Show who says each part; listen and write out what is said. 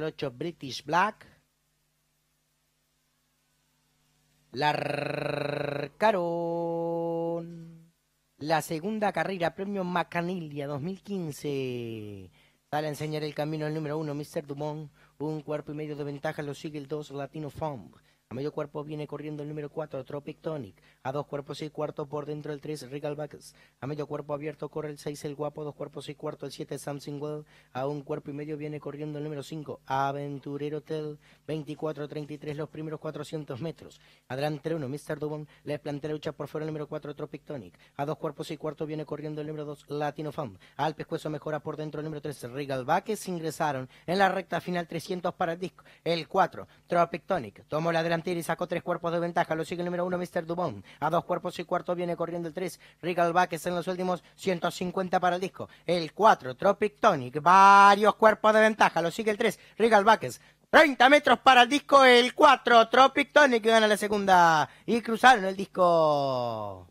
Speaker 1: 8 British Black. Larcaron. La segunda carrera, premio Macanilia 2015. Sale a enseñar el camino el número 1, Mr. Dumont. Un cuerpo y medio de ventaja lo sigue el 2, Latino Funk. A medio cuerpo viene corriendo el número 4, Tropic Tonic. A dos cuerpos y cuarto por dentro el 3, Bucks A medio cuerpo abierto corre el 6, el guapo. Dos cuerpos y cuarto el 7, Something Well. A un cuerpo y medio viene corriendo el número 5, Aventurero Hotel. 24-33 los primeros 400 metros. Adelante uno, Mr. Dubon. Le plantea lucha por fuera el número 4, Tropic Tonic. A dos cuerpos y cuarto viene corriendo el número 2, Latino Fam. Al pescuezo mejora por dentro el número 3, Bucks Ingresaron en la recta final 300 para el disco. El 4, Tropic Tonic. Tomó la adelante y sacó tres cuerpos de ventaja. Lo sigue el número uno, Mr. Dubón. A dos cuerpos y cuarto viene corriendo el tres. Regal es en los últimos 150 para el disco. El cuatro, Tropic Tonic. Varios cuerpos de ventaja. Lo sigue el tres, Regal Treinta 30 metros para el disco, el cuatro, Tropic Tonic gana la segunda. Y cruzaron el disco.